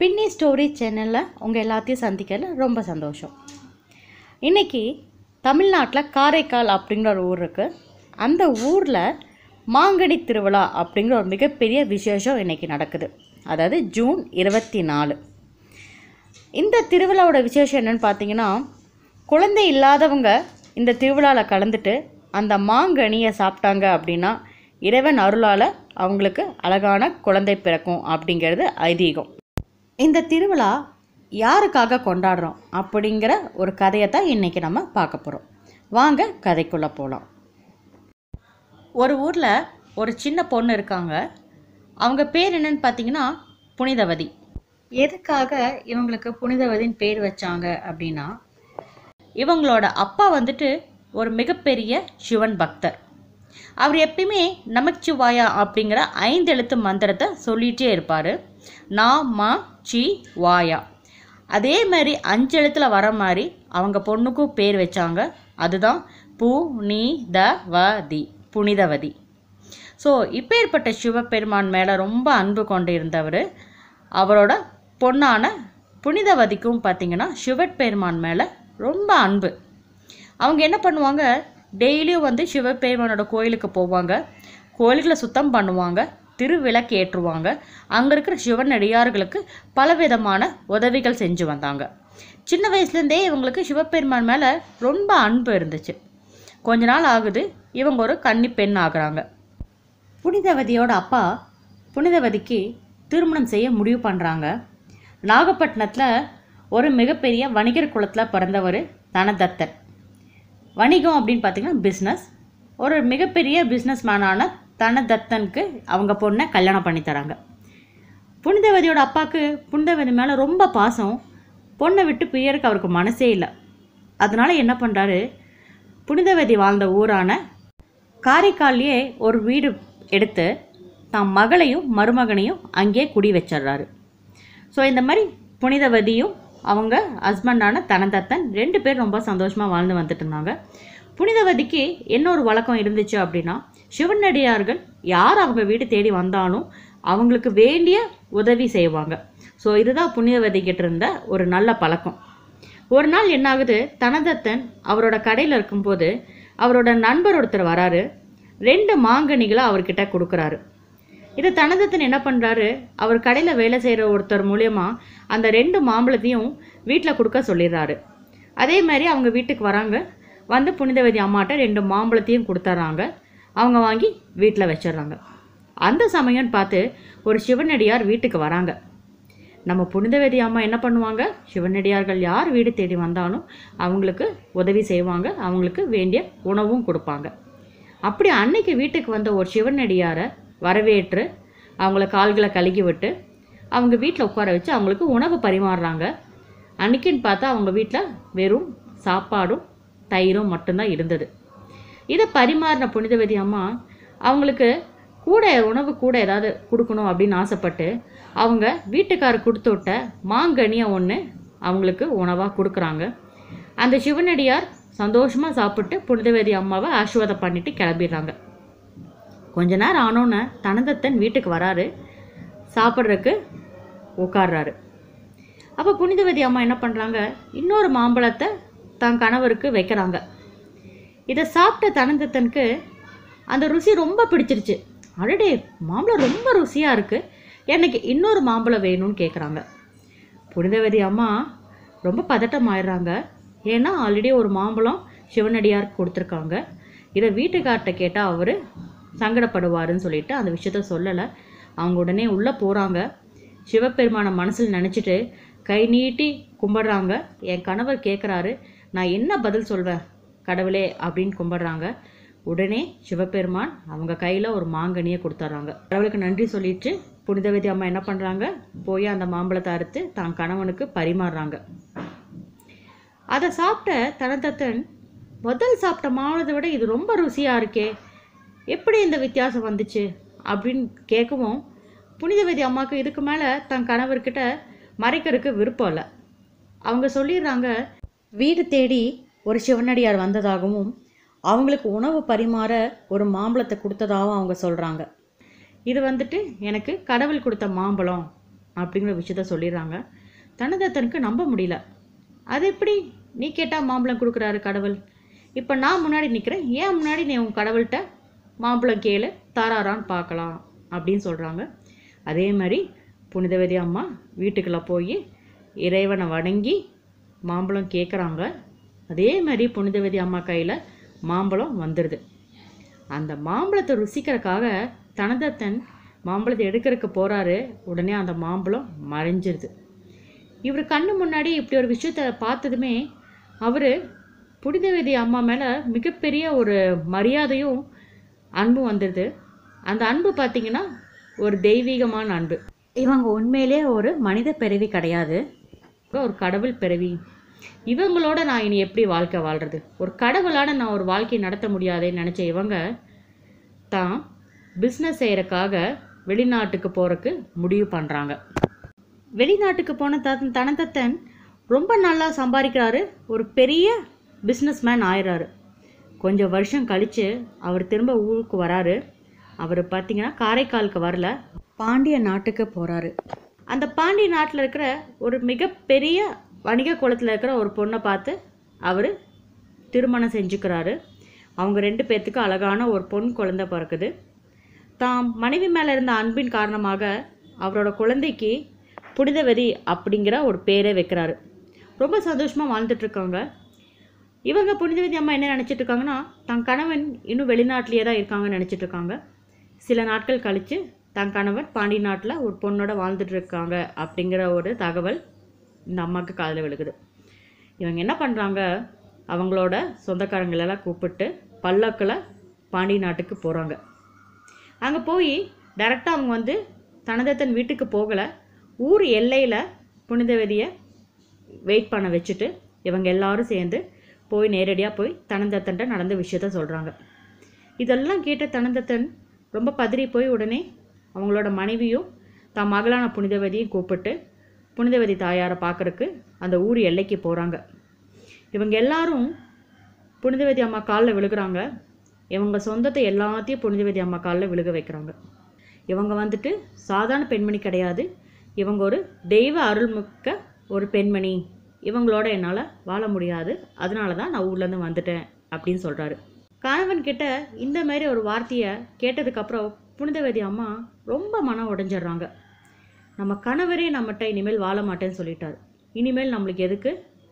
பின்னி ஸ்டோரி சேனலில் உங்கள் எல்லாத்தையும் சந்திக்கிறதுல ரொம்ப சந்தோஷம் இன்றைக்கி தமிழ்நாட்டில் காரைக்கால் அப்படிங்கிற ஒரு ஊர் இருக்குது அந்த ஊரில் மாங்கனி திருவிழா அப்படிங்கிற ஒரு மிகப்பெரிய விசேஷம் இன்றைக்கி நடக்குது அதாவது ஜூன் இருபத்தி நாலு இந்த திருவிழாவோட விசேஷம் என்னென்னு பார்த்தீங்கன்னா குழந்தை இல்லாதவங்க இந்த திருவிழாவில் கலந்துட்டு அந்த மாங்கனியை சாப்பிட்டாங்க அப்படின்னா இறைவன் அருளால் அவங்களுக்கு அழகான குழந்தை பிறக்கும் அப்படிங்கிறது ஐதீகம் இந்த திருவிழா யாருக்காக கொண்டாடுறோம் அப்படிங்கிற ஒரு கதையை தான் இன்றைக்கி நம்ம பார்க்க போகிறோம் வாங்க கதைக்குள்ளே போகலாம் ஒரு ஊரில் ஒரு சின்ன பொண்ணு இருக்காங்க அவங்க பேர் என்னன்னு பார்த்தீங்கன்னா புனிதவதி எதுக்காக இவங்களுக்கு புனிதவதின்னு பேர் வச்சாங்க அப்படின்னா இவங்களோட அப்பா வந்துட்டு ஒரு மிகப்பெரிய சிவன் பக்தர் அவர் எப்பயுமே நமச்சிவாயா அப்படிங்கிற ஐந்து எழுத்து மந்திரத்தை சொல்லிகிட்டே இருப்பார் நா மா சி வாயா அதே மாதிரி அஞ்சு எழுத்தில் வர மாதிரி அவங்க பொண்ணுக்கும் பேர் வச்சாங்க அதுதான் பூ நீ த வ தி புனிதவதி ஸோ இப்பேற்பட்ட சிவபெருமான் மேலே ரொம்ப அன்பு கொண்டு இருந்தவர் அவரோட பொண்ணான புனிதவதிக்கும் பார்த்திங்கன்னா சிவபெருமான் மேலே ரொம்ப அன்பு அவங்க என்ன பண்ணுவாங்க டெய்லியும் வந்து சிவபெருமானோட கோயிலுக்கு போவாங்க கோயில்களை சுத்தம் பண்ணுவாங்க திருவிளக்கு ஏற்றுவாங்க அங்கே இருக்கிற சிவன் அடியார்களுக்கு பலவிதமான உதவிகள் செஞ்சு வந்தாங்க சின்ன வயசுலேருந்தே இவங்களுக்கு சிவபெருமான் மேலே ரொம்ப அன்பு இருந்துச்சு கொஞ்ச நாள் ஆகுது இவங்க ஒரு கன்னி பெண் ஆகுறாங்க புனிதவதியோட அப்பா புனிதவதிக்கு திருமணம் செய்ய முடிவு பண்ணுறாங்க நாகப்பட்டினத்தில் ஒரு மிகப்பெரிய வணிகர் குலத்தில் பிறந்தவர் தனதத்தன் வணிகம் அப்படின்னு பார்த்திங்கன்னா பிஸ்னஸ் ஒரு மிகப்பெரிய பிஸ்னஸ் மேனான தனதத்தனுக்கு அவங்க பொண்ணை கல்யாணம் பண்ணி தராங்க புனிதவதியோட அப்பாவுக்கு புனிதவதி மேலே ரொம்ப பாசம் பொண்ணை விட்டு பிரியருக்கு அவருக்கு மனசே இல்லை அதனால் என்ன பண்ணுறாரு புனிதவதி வாழ்ந்த ஊரான காரைக்கால்லையே ஒரு வீடு எடுத்து தான் மகளையும் மருமகனையும் அங்கே குடி வச்சிட்றாரு ஸோ இந்த மாதிரி புனிதவதியும் அவங்க ஹஸ்பண்டான தனந்தத்தன் ரெண்டு பேர் ரொம்ப சந்தோஷமாக வாழ்ந்து வந்துட்டு இருந்தாங்க புனிதவதிக்கு என்ன ஒரு வழக்கம் இருந்துச்சு அப்படின்னா சிவனடியார்கள் யார் அவங்க வீடு தேடி வந்தாலும் அவங்களுக்கு வேண்டிய உதவி செய்வாங்க ஸோ இதுதான் புனிதவதிக்கிட்ட இருந்த ஒரு நல்ல பழக்கம் ஒரு நாள் என்னாகுது தனதத்தன் அவரோட கடையில் இருக்கும்போது அவரோட நண்பர் ஒருத்தர் வராரு ரெண்டு மாங்கனிகளை அவர்கிட்ட கொடுக்குறாரு இது தனதத்தன் என்ன பண்ணுறாரு அவர் கடையில் வேலை செய்கிற ஒருத்தர் மூலியமாக அந்த ரெண்டு மாம்பழத்தையும் வீட்டில் கொடுக்க சொல்லிடுறாரு அதே மாதிரி அவங்க வீட்டுக்கு வராங்க வந்து புனிதவதி அம்மாட்ட ரெண்டு மாம்பழத்தையும் கொடுத்துட்றாங்க அவங்க வாங்கி வீட்டில் வச்சிடுறாங்க அந்த சமயம்னு பார்த்து ஒரு சிவனடியார் வீட்டுக்கு வராங்க நம்ம புனிதவதி அம்மா என்ன பண்ணுவாங்க சிவனடியார்கள் யார் வீடு தேடி வந்தாலும் அவங்களுக்கு உதவி செய்வாங்க அவங்களுக்கு வேண்டிய உணவும் கொடுப்பாங்க அப்படி அன்னைக்கு வீட்டுக்கு வந்த ஒரு சிவனடியாரை வரவேற்று அவங்கள கால்களை கழுகி விட்டு அவங்க வீட்டில் உட்கார வச்சு அவங்களுக்கு உணவு பரிமாறுறாங்க அன்றைக்கின்னு பார்த்தா அவங்க வீட்டில் வெறும் சாப்பாடும் தயிரும் மட்டும்தான் இருந்தது இதை பரிமாறின புனிதவதி அம்மா அவங்களுக்கு கூட உணவு கூட ஏதாவது கொடுக்கணும் அப்படின்னு ஆசைப்பட்டு அவங்க வீட்டுக்காரர் கொடுத்து விட்ட மாங்கனியை ஒன்று அவங்களுக்கு உணவாக கொடுக்குறாங்க அந்த சிவனடியார் சந்தோஷமாக சாப்பிட்டு புனிதவேதி அம்மாவை ஆசீர்வாதம் பண்ணிட்டு கிளம்பிடுறாங்க கொஞ்ச நேரம் ஆனோன்னு தனந்தத்தன் வீட்டுக்கு வராரு சாப்பிட்றதுக்கு உட்காடுறாரு அப்போ புனிதவதி அம்மா என்ன பண்ணுறாங்க இன்னொரு மாம்பழத்தை தன் கணவருக்கு வைக்கிறாங்க இதை சாப்பிட்ட தனந்தத்தனுக்கு அந்த ருசி ரொம்ப பிடிச்சிருச்சு அடடே மாம்பழம் ரொம்ப ருசியாக இருக்குது எனக்கு இன்னொரு மாம்பழம் வேணும்னு கேட்குறாங்க புனிதவதி அம்மா ரொம்ப பதட்டம் ஆயிடுறாங்க ஏன்னா ஆல்ரெடி ஒரு மாம்பழம் சிவனடியாருக்கு கொடுத்துருக்காங்க இதை வீட்டுக்கார்ட்ட கேட்டால் அவர் சங்கடப்படுவாருன்னு சொல்லிட்டு அந்த விஷயத்த சொல்லலை அவங்க உடனே உள்ளே போகிறாங்க சிவபெருமானை மனசில் நினச்சிட்டு கை நீட்டி கும்பிட்றாங்க என் கணவர் கேட்குறாரு நான் என்ன பதில் சொல்வேன் கடவுளே அப்படின்னு கும்பிட்றாங்க உடனே சிவபெருமான் அவங்க கையில் ஒரு மாங்கனியை கொடுத்துட்றாங்க கடவுளுக்கு நன்றி சொல்லிட்டு புனிதவதி அம்மா என்ன பண்ணுறாங்க போய் அந்த மாம்பழத்தை அறுத்து தான் கணவனுக்கு பரிமாறுறாங்க அதை சாப்பிட்ட தனதத்தன் முதல் சாப்பிட்ட மாவளத்தை விட இது ரொம்ப ருசியாக இருக்கே எப்படி இந்த வித்தியாசம் வந்துச்சு அப்படின்னு கேட்கவும் புனிதவதி அம்மாவுக்கு இதுக்கு மேலே தன் கணவர்கிட்ட மறைக்கிறதுக்கு விருப்பம் இல்லை அவங்க சொல்லிடுறாங்க வீடு தேடி ஒரு சிவனடியார் வந்ததாகவும் அவங்களுக்கு உணவு பரிமாற ஒரு மாம்பழத்தை கொடுத்ததாகவும் அவங்க சொல்கிறாங்க இது வந்துட்டு எனக்கு கடவுள் கொடுத்த மாம்பழம் அப்படிங்கிற விஷயத்த சொல்லிடுறாங்க தனதத்தனுக்கு நம்ப முடியல அது எப்படி நீ கேட்டால் மாம்பழம் கொடுக்குறாரு கடவுள் இப்போ நான் முன்னாடி நிற்கிறேன் ஏன் முன்னாடி நீ உன் கடவுள்கிட்ட மாம்பழம் கீழே தாராரான்னு பார்க்கலாம் அப்படின்னு சொல்கிறாங்க அதே மாதிரி புனிதவதி அம்மா வீட்டுக்குள்ளே போய் இறைவனை வணங்கி மாம்பழம் கேட்குறாங்க அதே மாதிரி புனிதவதி அம்மா கையில் மாம்பழம் வந்துடுது அந்த மாம்பழத்தை ருசிக்கிறதுக்காக தனதத்தன் மாம்பழத்தை எடுக்கிறதுக்கு போகிறாரு உடனே அந்த மாம்பழம் மறைஞ்சிருது இவர் கண்ணு முன்னாடி இப்படி ஒரு விஷயத்த பார்த்ததுமே அவர் புனிதவேதி அம்மா மேலே மிகப்பெரிய ஒரு மரியாதையும் அன்பு வந்துடுது அந்த அன்பு பார்த்திங்கன்னா ஒரு தெய்வீகமான அன்பு இவங்க உண்மையிலே ஒரு மனித பிறவி கிடையாது ஒரு கடவுள் பிறவி இவங்களோட நான் இனி எப்படி வாழ்க்கை வாழ்கிறது ஒரு கடவுளோட நான் ஒரு வாழ்க்கையை நடத்த முடியாதேன்னு நினச்ச இவங்க தான் பிஸ்னஸ் செய்கிறக்காக வெளிநாட்டுக்கு போகிறக்கு முடிவு பண்ணுறாங்க வெளிநாட்டுக்கு போன தத்தன் தனத்தத்தன் ரொம்ப நல்லா சம்பாதிக்கிறாரு ஒரு பெரிய பிஸ்னஸ் மேன் ஆயிடுறாரு கொஞ்சம் வருஷம் கழித்து அவர் திரும்ப ஊருக்கு வராரு அவர் பார்த்திங்கன்னா காரைக்காலுக்கு வரல பாண்டிய நாட்டுக்கு போகிறாரு அந்த பாண்டிய நாட்டில் இருக்கிற ஒரு மிகப்பெரிய வணிக குளத்தில் இருக்கிற ஒரு பொண்ணை பார்த்து அவர் திருமணம் செஞ்சுக்கிறாரு அவங்க ரெண்டு பேர்த்துக்கு அழகான ஒரு பொன் குழந்தை பிறக்குது தாம் மனைவி மேலே இருந்த அன்பின் காரணமாக அவரோட குழந்தைக்கு புனிதவதி அப்படிங்கிற ஒரு பேரை வைக்கிறாரு ரொம்ப சந்தோஷமாக வாழ்ந்துட்டுருக்காங்க இவங்க புனிதவதி அம்மா என்ன நினச்சிட்டு இருக்காங்கன்னா தன் கணவன் இன்னும் வெளிநாட்டிலேயே தான் இருக்காங்கன்னு நினச்சிட்டு இருக்காங்க சில நாட்கள் கழித்து தன் கணவன் பாண்டி நாட்டில் ஒரு பொண்ணோட வாழ்ந்துட்டுருக்காங்க அப்படிங்கிற ஒரு தகவல் இந்த அம்மாவுக்கு காதில் விழுகுது இவங்க என்ன பண்ணுறாங்க அவங்களோட சொந்தக்காரங்களெல்லாம் கூப்பிட்டு பல்லக்கில் பாண்டி நாட்டுக்கு போகிறாங்க அங்கே போய் டைரெக்டாக அவங்க வந்து தனதத்தன் வீட்டுக்கு போகலை ஊர் எல்லையில் புனிதவதியை வெயிட் பண்ண வச்சுட்டு இவங்க எல்லாரும் சேர்ந்து போய் நேரடியாக போய் தனந்தத்தன்ட்ட நடந்த விஷயத்த சொல்கிறாங்க இதெல்லாம் கேட்ட தனந்தத்தன் ரொம்ப பதறி போய் உடனே அவங்களோட மனைவியும் தான் மகளான புனிதவதியும் கூப்பிட்டு புனிதவதி தாயாரை பார்க்குறக்கு அந்த ஊர் எல்லைக்கு போகிறாங்க இவங்க எல்லாரும் புனிதவதி அம்மா காலில் விழுகிறாங்க இவங்க சொந்தத்தை எல்லாத்தையும் புனிதவதி அம்மா காலில் விழுக வைக்கிறாங்க இவங்க வந்துட்டு சாதாரண பெண்மணி கிடையாது இவங்க ஒரு தெய்வ அருள்மிக்க ஒரு பெண்மணி இவங்களோட என்னால் வாழ முடியாது அதனால தான் நான் ஊர்லேருந்து வந்துட்டேன் அப்படின்னு சொல்கிறாரு கணவன் கிட்ட இந்த மாதிரி ஒரு வார்த்தையை கேட்டதுக்கப்புறம் புனிதவதி அம்மா ரொம்ப மனம் உடஞ்சிடுறாங்க நம்ம கணவரே நம்மகிட்ட இனிமேல் வாழ மாட்டேன்னு சொல்லிட்டார் இனிமேல் நம்மளுக்கு எதுக்கு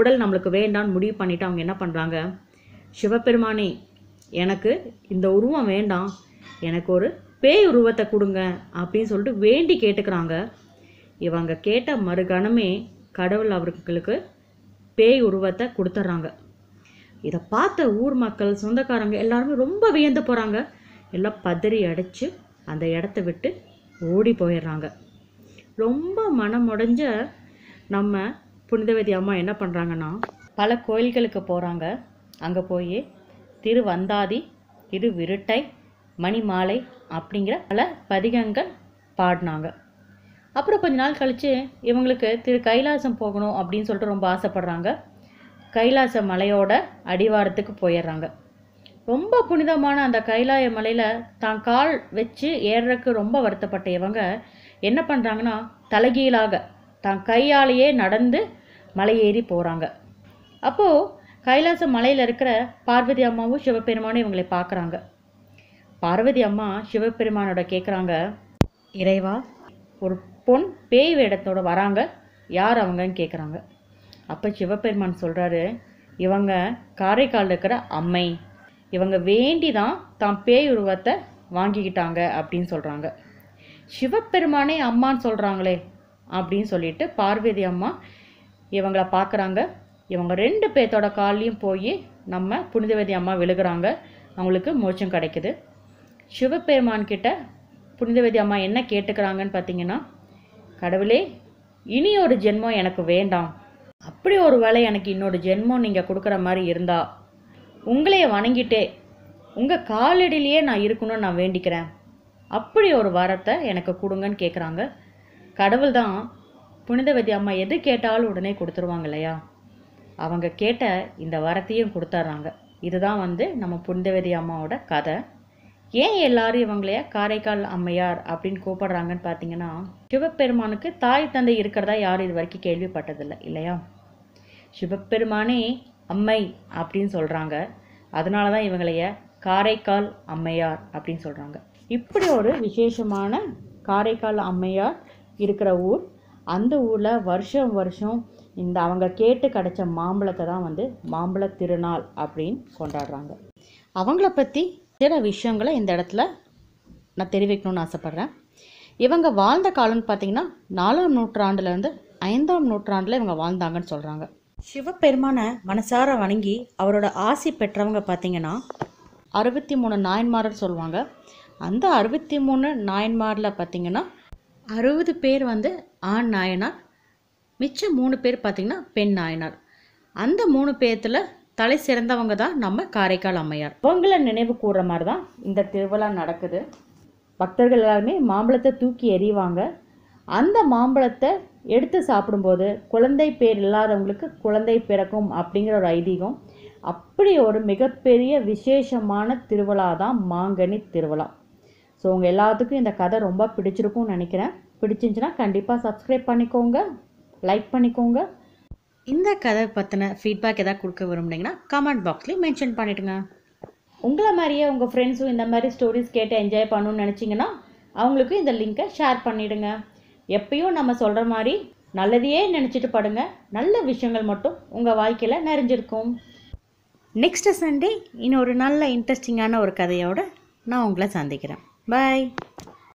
உடல் நம்மளுக்கு வேண்டான்னு முடிவு பண்ணிவிட்டு அவங்க என்ன பண்ணுறாங்க சிவபெருமானே எனக்கு இந்த உருவம் வேண்டாம் எனக்கு ஒரு பேய் உருவத்தை கொடுங்க அப்படின்னு சொல்லிட்டு வேண்டி கேட்டுக்கிறாங்க இவங்க கேட்ட மறுகணமே கடவுள் அவர்களுக்கு பேய் உருவத்தை கொடுத்துட்றாங்க இதை பார்த்த ஊர் மக்கள் சொந்தக்காரங்க எல்லாருமே ரொம்ப வியந்து போகிறாங்க எல்லாம் பதறி அடைச்சி அந்த இடத்த விட்டு ஓடி போயிடுறாங்க ரொம்ப மனமுடைஞ்ச நம்ம புனிதவதி அம்மா என்ன பண்ணுறாங்கன்னா பல கோயில்களுக்கு போகிறாங்க அங்கே போய் திருவந்தாதி திருவிருட்டை மணிமாலை அப்படிங்கிற பல பதிகங்கள் பாடினாங்க அப்புறம் கொஞ்ச நாள் கழித்து இவங்களுக்கு திரு கைலாசம் போகணும் அப்படின்னு சொல்லிட்டு ரொம்ப ஆசைப்பட்றாங்க கைலாச மலையோட அடிவாரத்துக்கு போயிடுறாங்க ரொம்ப புனிதமான அந்த கைலாய மலையில் தான் கால் வச்சு ஏறுறக்கு ரொம்ப வருத்தப்பட்ட இவங்க என்ன பண்ணுறாங்கன்னா தலைகீழாக தான் கையாலேயே நடந்து மலையேறி போகிறாங்க அப்போது கைலாச மலையில் இருக்கிற பார்வதி அம்மாவும் சிவபெருமானும் இவங்களை பார்க்குறாங்க பார்வதி அம்மா சிவபெருமானோட கேட்குறாங்க இறைவா ஒரு பொன் பேய் வேடத்தோடு வராங்க யார் அவங்கன்னு கேட்குறாங்க அப்போ சிவபெருமான் சொல்கிறாரு இவங்க காரைக்காலில் இருக்கிற அம்மை இவங்க வேண்டி தான் தான் பேய் உருவத்தை வாங்கிக்கிட்டாங்க அப்படின்னு சொல்கிறாங்க சிவபெருமானே அம்மான்னு சொல்கிறாங்களே அப்படின்னு சொல்லிட்டு பார்வதி அம்மா இவங்கள பார்க்குறாங்க இவங்க ரெண்டு பேர்த்தோட கால்லையும் போய் நம்ம புனிதவதி அம்மா விழுகிறாங்க அவங்களுக்கு மோட்சம் கிடைக்குது சிவபெருமான் கிட்ட புனிதவதி அம்மா என்ன கேட்டுக்கிறாங்கன்னு பார்த்தீங்கன்னா கடவுளே இனி ஒரு ஜென்மம் எனக்கு வேண்டாம் அப்படி ஒரு வேலை எனக்கு இன்னொரு ஜென்மம் நீங்கள் கொடுக்குற மாதிரி இருந்தா உங்களையே வணங்கிட்டே உங்கள் காலடியிலேயே நான் இருக்கணும்னு நான் வேண்டிக்கிறேன் அப்படி ஒரு வரத்தை எனக்கு கொடுங்கன்னு கேட்குறாங்க கடவுள் தான் புனிதவதி அம்மா எது கேட்டாலும் உடனே கொடுத்துருவாங்க இல்லையா அவங்க கேட்ட இந்த வரத்தையும் கொடுத்துட்றாங்க இதுதான் வந்து நம்ம புனிதவதி அம்மாவோட கதை ஏன் எல்லாரும் இவங்களைய காரைக்கால் அம்மையார் அப்படின்னு கூப்பிடுறாங்கன்னு பார்த்தீங்கன்னா சிவபெருமானுக்கு தாய் தந்தை இருக்கிறதா யாரும் இது வரைக்கும் கேள்விப்பட்டதில்லை இல்லையா சிவபெருமானே அம்மை அப்படின்னு சொல்கிறாங்க அதனால தான் இவங்களைய காரைக்கால் அம்மையார் அப்படின்னு சொல்கிறாங்க இப்படி ஒரு விசேஷமான காரைக்கால் அம்மையார் இருக்கிற ஊர் அந்த ஊரில் வருஷம் வருஷம் இந்த அவங்க கேட்டு கிடச்ச மாம்பழத்தை தான் வந்து மாம்பழ திருநாள் அப்படின்னு கொண்டாடுறாங்க அவங்கள பற்றி சில விஷயங்களை இந்த இடத்துல நான் தெரிவிக்கணும்னு ஆசைப்பட்றேன் இவங்க வாழ்ந்த காலம்னு பார்த்தீங்கன்னா நாலாம் நூற்றாண்டுலேருந்து ஐந்தாம் நூற்றாண்டில் இவங்க வாழ்ந்தாங்கன்னு சொல்கிறாங்க சிவபெருமானை மனசார வணங்கி அவரோட ஆசி பெற்றவங்க பார்த்தீங்கன்னா அறுபத்தி மூணு நாயன்மாரர் சொல்லுவாங்க அந்த அறுபத்தி மூணு நாயன்மாரில் பார்த்தீங்கன்னா அறுபது பேர் வந்து ஆண் நாயனார் மிச்சம் மூணு பேர் பார்த்திங்கன்னா பெண் நாயனார் அந்த மூணு பேர்த்தில் தலை சிறந்தவங்க தான் நம்ம காரைக்கால் அம்மையார் அவங்கள நினைவு கூடுற மாதிரி தான் இந்த திருவிழா நடக்குது பக்தர்கள் எல்லாருமே மாம்பழத்தை தூக்கி எறிவாங்க அந்த மாம்பழத்தை எடுத்து சாப்பிடும்போது குழந்தை பேர் இல்லாதவங்களுக்கு குழந்தை பிறக்கும் அப்படிங்கிற ஒரு ஐதீகம் அப்படி ஒரு மிகப்பெரிய விசேஷமான திருவிழா தான் மாங்கனி திருவிழா ஸோ உங்கள் எல்லாத்துக்கும் இந்த கதை ரொம்ப பிடிச்சிருக்கும்னு நினைக்கிறேன் பிடிச்சிருந்துச்சுன்னா கண்டிப்பாக சப்ஸ்கிரைப் பண்ணிக்கோங்க லைக் பண்ணிக்கோங்க இந்த கதை பற்றின ஃபீட்பேக் எதாவது கொடுக்க விரும்புனீங்கன்னா கமெண்ட் பாக்ஸ்லேயும் மென்ஷன் பண்ணிவிடுங்க உங்களை மாதிரியே உங்கள் ஃப்ரெண்ட்ஸும் இந்த மாதிரி ஸ்டோரிஸ் கேட்டு என்ஜாய் பண்ணணும்னு நினச்சிங்கன்னா அவங்களுக்கும் இந்த லிங்க்கை ஷேர் பண்ணிவிடுங்க எப்பயும் நம்ம சொல்கிற மாதிரி நல்லதையே நினச்சிட்டு படுங்க நல்ல விஷயங்கள் மட்டும் உங்கள் வாழ்க்கையில் நிறைஞ்சிருக்கும் நெக்ஸ்ட் சண்டே இன்னொரு நல்ல இன்ட்ரெஸ்டிங்கான ஒரு கதையோடு நான் உங்களை சந்திக்கிறேன் பாய்